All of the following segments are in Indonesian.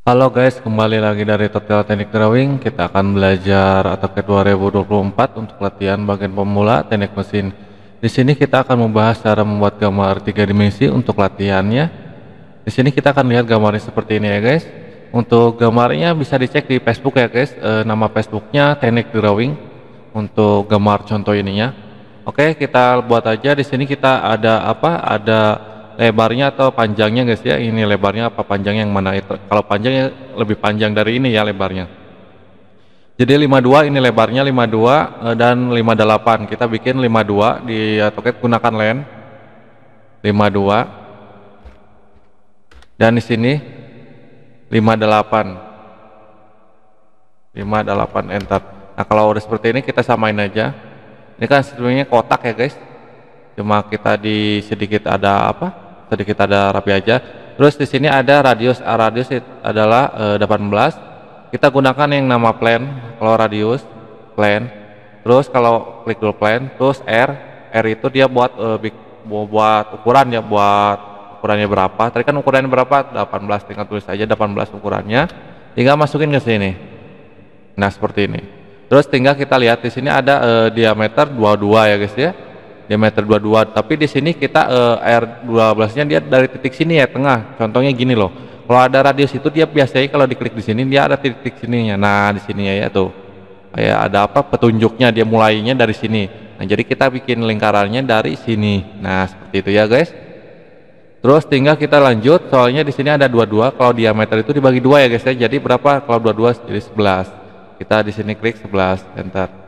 Halo guys, kembali lagi dari Tutorial Teknik Drawing. Kita akan belajar AutoCAD 2024 untuk latihan bagian pemula teknik mesin. Di sini kita akan membahas cara membuat gambar tiga dimensi untuk latihannya. Di sini kita akan lihat gambarnya seperti ini ya guys. Untuk gambarnya bisa dicek di Facebook ya guys. E, nama Facebooknya Teknik Drawing untuk gambar contoh ininya. Oke, kita buat aja. Di sini kita ada apa? Ada lebarnya atau panjangnya guys ya ini lebarnya apa panjangnya yang mana itu kalau panjangnya lebih panjang dari ini ya lebarnya jadi 52 ini lebarnya 52 eh, dan 58 kita bikin 52 di toket gunakan len 52 dan di sini 58 58 enter nah kalau udah seperti ini kita samain aja ini kan sebenarnya kotak ya guys cuma kita di sedikit ada apa sedikit ada rapi aja. Terus di sini ada radius radius adalah e, eh, 18. Kita gunakan yang nama plan kalau radius plan. Terus kalau klik dulu plan, terus R, R itu dia buat e, big, buat ukuran ya buat ukurannya berapa. Tadi kan ukurannya berapa? 18. Tinggal tulis aja 18 ukurannya. Tinggal masukin ke sini. Nah, seperti ini. Terus tinggal kita lihat di sini ada e, diameter 22 ya guys ya diameter 22 tapi di sini kita eh, air 12 nya dia dari titik sini ya tengah contohnya gini loh kalau ada radius itu dia biasanya kalau diklik di sini dia ada titik sininya nah di sini ya, ya tuh kayak ada apa petunjuknya dia mulainya dari sini nah jadi kita bikin lingkarannya dari sini nah seperti itu ya guys terus tinggal kita lanjut soalnya di sini ada 22 kalau diameter itu dibagi dua ya guys ya jadi berapa kalau 22 jadi 11 kita di sini klik 11 enter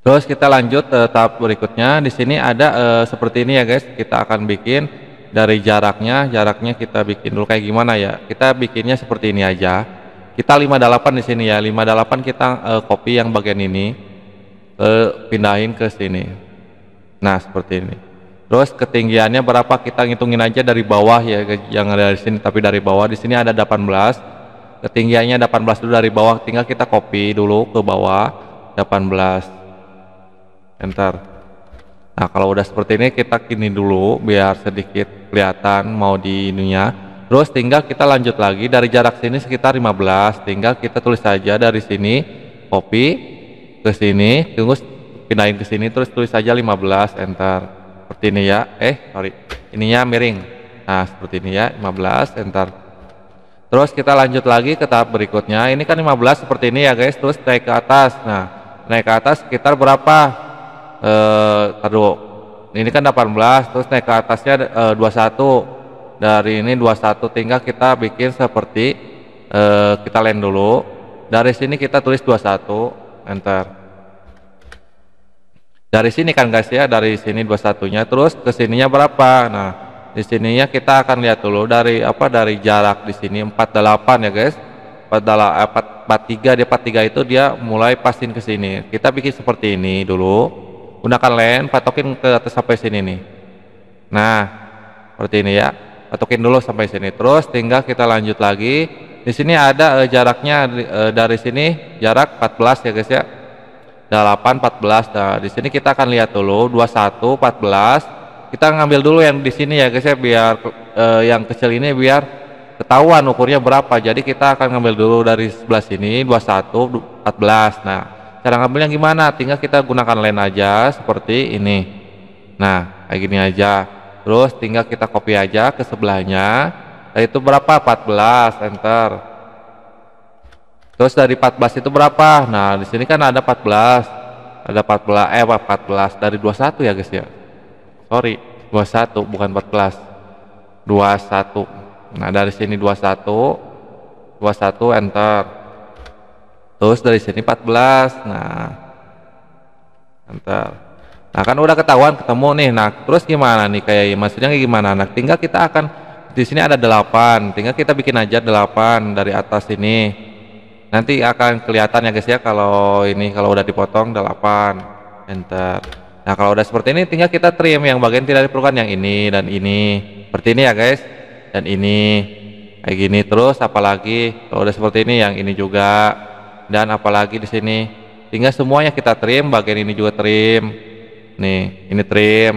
Terus kita lanjut eh, tahap berikutnya. Di sini ada eh, seperti ini ya guys. Kita akan bikin dari jaraknya, jaraknya kita bikin dulu kayak gimana ya. Kita bikinnya seperti ini aja. Kita 58 di sini ya. 58 kita eh, copy yang bagian ini eh, pindahin ke sini. Nah, seperti ini. Terus ketinggiannya berapa kita ngitungin aja dari bawah ya yang ada di sini tapi dari bawah di sini ada 18. Ketinggiannya 18 dulu dari bawah tinggal kita copy dulu ke bawah 18 enter nah kalau udah seperti ini kita kini dulu biar sedikit kelihatan mau di ininya terus tinggal kita lanjut lagi dari jarak sini sekitar 15 tinggal kita tulis saja dari sini copy ke sini tunggu pindahin ke sini terus tulis saja 15 enter seperti ini ya eh sorry ininya miring nah seperti ini ya 15 enter terus kita lanjut lagi ke tahap berikutnya ini kan 15 seperti ini ya guys terus naik ke atas nah naik ke atas sekitar berapa eh ini kan 18 terus naik ke atasnya eh, 21 dari ini 21 tinggal kita bikin seperti eh, kita lain dulu dari sini kita tulis 21 enter dari sini kan guys ya dari sini 21 nya terus ke sininya berapa nah di sininya kita akan lihat dulu dari apa dari jarak di sini 48 ya guys 48 43 eh, dia 43 itu dia mulai pasin ke sini kita bikin seperti ini dulu gunakan len patokin ke atas sampai sini nih nah seperti ini ya patokin dulu sampai sini terus tinggal kita lanjut lagi di sini ada e, jaraknya e, dari sini jarak 14 ya guys ya 8 14 nah di sini kita akan lihat dulu 21 14 kita ngambil dulu yang di sini ya guys ya biar e, yang kecil ini biar ketahuan ukurnya berapa jadi kita akan ngambil dulu dari sebelah sini 21 14 nah cara ngambilnya gimana tinggal kita gunakan line aja seperti ini nah kayak gini aja terus tinggal kita copy aja ke sebelahnya nah, itu berapa 14 enter terus dari 14 itu berapa nah di sini kan ada 14 ada 14 eh 14 dari 21 ya guys ya sorry 21 bukan 14 21 nah dari sini 21 21 enter terus dari sini 14 nah mantap nah kan udah ketahuan ketemu nih nah terus gimana nih kayak maksudnya gimana nah tinggal kita akan di sini ada 8 tinggal kita bikin aja 8 dari atas ini nanti akan kelihatan ya guys ya kalau ini kalau udah dipotong 8 enter nah kalau udah seperti ini tinggal kita trim yang bagian tidak diperlukan yang ini dan ini seperti ini ya guys dan ini kayak gini terus apalagi kalau udah seperti ini yang ini juga dan apalagi di sini sehingga semuanya kita trim bagian ini juga trim nih ini trim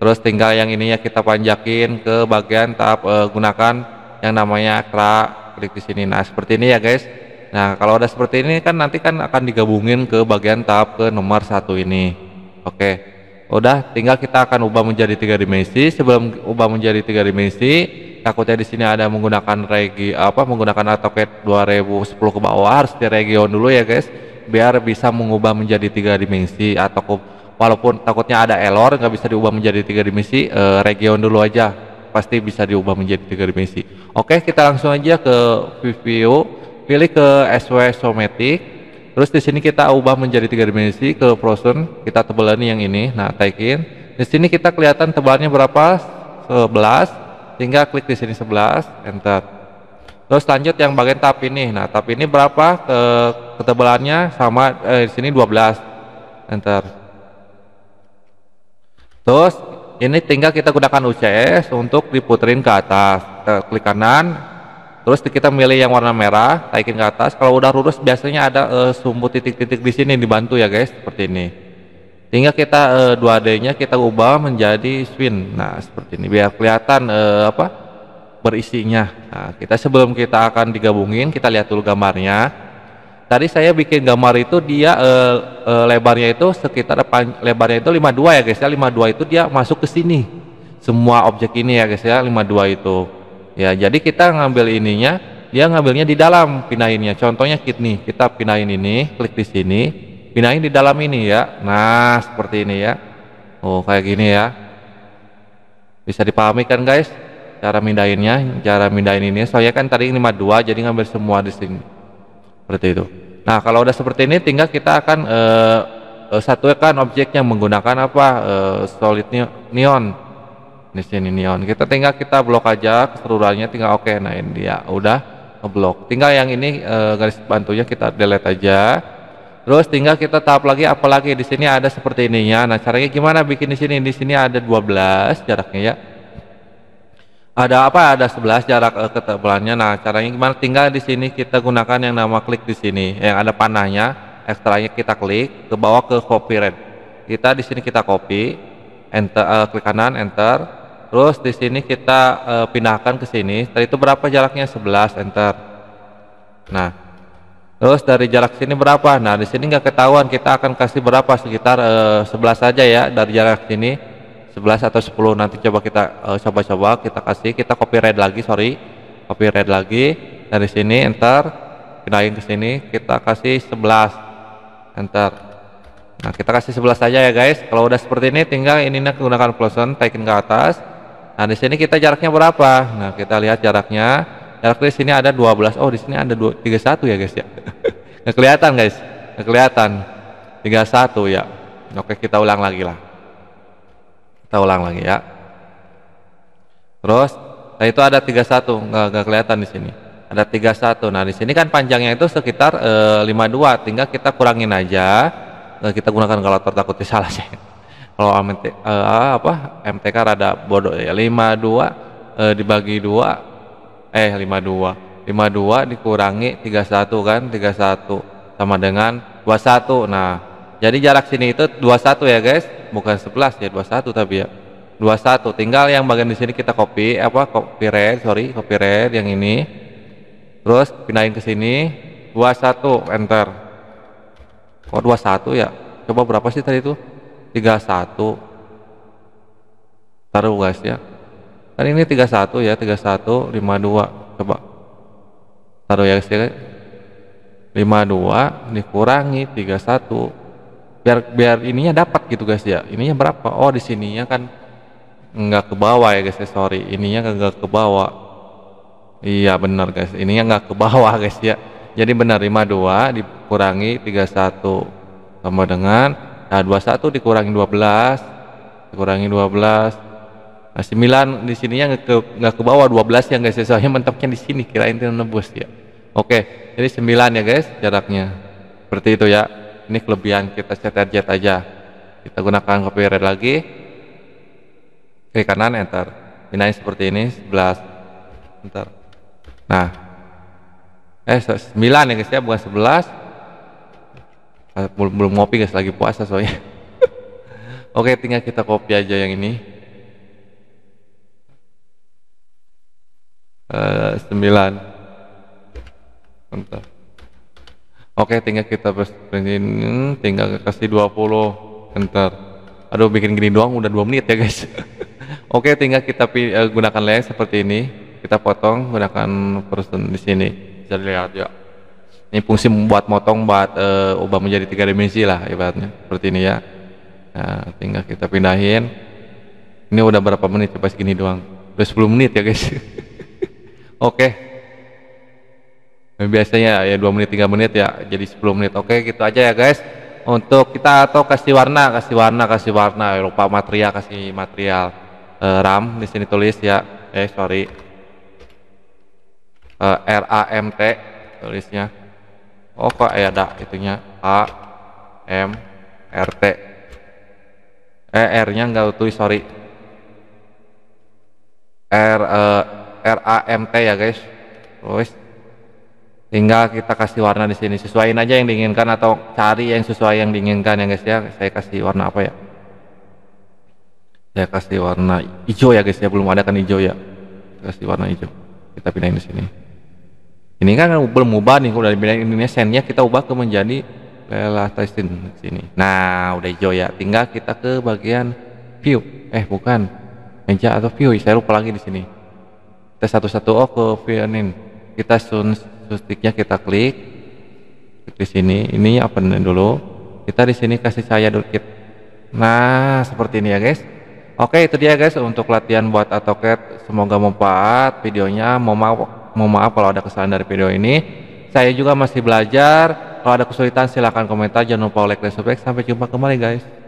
terus tinggal yang ini ya kita panjakin ke bagian tahap uh, gunakan yang namanya kra klik di sini nah seperti ini ya guys nah kalau udah seperti ini kan nanti kan akan digabungin ke bagian tahap ke nomor satu ini oke okay. udah tinggal kita akan ubah menjadi tiga dimensi sebelum ubah menjadi tiga dimensi takutnya di sini ada menggunakan regi apa menggunakan AutoCAD 2010 ke bawah harus di region dulu ya guys biar bisa mengubah menjadi tiga dimensi atau walaupun takutnya ada error nggak bisa diubah menjadi tiga dimensi eh, region dulu aja pasti bisa diubah menjadi tiga dimensi oke kita langsung aja ke view pilih ke SW Somatic terus di sini kita ubah menjadi tiga dimensi ke Frozen kita tebalani yang ini nah taikin di sini kita kelihatan tebalnya berapa 11 tinggal klik di sini 11 enter terus lanjut yang bagian tab ini nah tab ini berapa ke ketebalannya sama eh, di sini 12 enter terus ini tinggal kita gunakan UCS untuk diputerin ke atas eh, klik kanan terus kita milih yang warna merah naikin ke atas kalau udah lurus biasanya ada eh, sumbu titik-titik di sini dibantu ya guys seperti ini sehingga kita e, eh, 2D-nya kita ubah menjadi spin. Nah, seperti ini biar kelihatan e, apa berisinya. Nah, kita sebelum kita akan digabungin, kita lihat dulu gambarnya. Tadi saya bikin gambar itu dia e, e, lebarnya itu sekitar pan, lebarnya itu 52 ya guys ya. 52 itu dia masuk ke sini. Semua objek ini ya guys ya, 52 itu. Ya, jadi kita ngambil ininya, dia ngambilnya di dalam pinainnya. Contohnya kit nih, kita pinain ini, klik di sini pindahin di dalam ini ya. Nah, seperti ini ya. Oh, kayak gini ya. Bisa dipahami kan guys? Cara mindahinnya, cara mindahin ini. Soalnya kan tadi 52 jadi ngambil semua di sini. Seperti itu. Nah, kalau udah seperti ini tinggal kita akan eh, eh satukan objeknya menggunakan apa? uh, solid neon di sini neon kita tinggal kita blok aja keseluruhannya tinggal oke okay. nah ini ya udah ngeblok tinggal yang ini uh, garis bantunya kita delete aja Terus tinggal kita tahap lagi apalagi di sini ada seperti ininya. Nah, caranya gimana bikin di sini? Di sini ada 12 jaraknya ya. Ada apa? Ada 11 jarak eh, ketebalannya. Nah, caranya gimana? Tinggal di sini kita gunakan yang nama klik di sini. Yang ada panahnya, ekstranya kita klik ke bawah ke copy red. Kita di sini kita copy, enter eh, klik kanan enter. Terus di sini kita eh, pindahkan ke sini. Tadi itu berapa jaraknya? 11 enter. Nah, Terus dari jarak sini berapa? Nah, di sini nggak ketahuan kita akan kasih berapa sekitar uh, 11 saja ya dari jarak sini 11 atau 10 nanti coba kita eh, coba-coba uh, kita kasih kita copy red lagi sorry copy red lagi dari sini enter pindahin ke sini kita kasih 11 enter nah kita kasih 11 saja ya guys kalau udah seperti ini tinggal ininya gunakan plusan on taikin ke atas nah di sini kita jaraknya berapa nah kita lihat jaraknya jarak di sini ada 12 oh di sini ada 2, 31 ya guys ya nggak kelihatan guys nggak kelihatan 31 ya oke kita ulang lagi lah kita ulang lagi ya terus nah itu ada 31 nggak, nggak kelihatan di sini ada 31 nah di sini kan panjangnya itu sekitar e, eh, 52 tinggal kita kurangin aja nah, kita gunakan kalau takutnya salah sih kalau MT, e, eh, apa MTK rada bodoh ya 52 e, eh, dibagi dua eh 52 52 dikurangi 31 kan 31 sama dengan 21 nah jadi jarak sini itu 21 ya guys bukan 11 ya 21 tapi ya 21 tinggal yang bagian di sini kita copy apa copy red sorry copy red yang ini terus pindahin ke sini 21 enter kok 21 ya coba berapa sih tadi itu 31 taruh guys ya Kan ini 31 ya, 31, 52. Coba. Taruh ya, guys ya 52 dikurangi 31. Biar biar ininya dapat gitu guys ya. Ininya berapa? Oh, di sininya kan nggak ke bawah ya guys ya, sorry. Ininya nggak ke bawah. Iya benar guys, ininya nggak ke bawah guys ya. Jadi benar 52 dikurangi 31 sama dengan nah 21 dikurangi 12 dikurangi 12 AC Milan di sininya nggak ke nggak ke bawah 12 ya guys soalnya mentoknya di sini kirain itu nembus ya oke jadi 9 ya guys jaraknya seperti itu ya ini kelebihan kita CTRZ aja kita gunakan copy red lagi klik kanan enter Ini seperti ini 11 Enter. nah eh 9 ya guys ya bukan 11 belum, belum ngopi guys lagi puasa soalnya oke tinggal kita copy aja yang ini Eh, sembilan, 9 oke tinggal kita pesenin tinggal kasih 20 ntar. aduh bikin gini doang udah dua menit ya guys oke tinggal kita eh, gunakan layer seperti ini kita potong gunakan person di sini bisa dilihat ya ini fungsi buat motong buat uh, ubah menjadi tiga dimensi lah ibaratnya seperti ini ya nah, tinggal kita pindahin ini udah berapa menit coba segini doang udah 10 menit ya guys oke okay. biasanya ya 2 menit 3 menit ya jadi 10 menit oke okay, gitu aja ya guys untuk kita atau kasih warna kasih warna kasih warna lupa material kasih material uh, RAM di sini tulis ya eh sorry uh, eh, RAMT tulisnya oh kok eh, ada itunya A M R T eh R nya nggak tulis sorry R uh, RAMT ya guys terus tinggal kita kasih warna di sini sesuaiin aja yang diinginkan atau cari yang sesuai yang diinginkan ya guys ya saya kasih warna apa ya saya kasih warna hijau ya guys ya belum ada kan hijau ya kasih warna hijau kita pindahin di sini ini kan belum ubah nih udah dipindahin ini sennya kita ubah ke menjadi relatisin di sini nah udah hijau ya tinggal kita ke bagian view eh bukan meja atau view saya lupa lagi di sini tes satu-satu oh ke Vianin kita sun sustiknya kita klik di sini ini apa dulu kita di sini kasih saya dulu nah seperti ini ya guys oke itu dia guys untuk latihan buat AutoCAD semoga manfaat videonya mau maaf mau maaf kalau ada kesalahan dari video ini saya juga masih belajar kalau ada kesulitan silahkan komentar jangan lupa like dan subscribe sampai jumpa kembali guys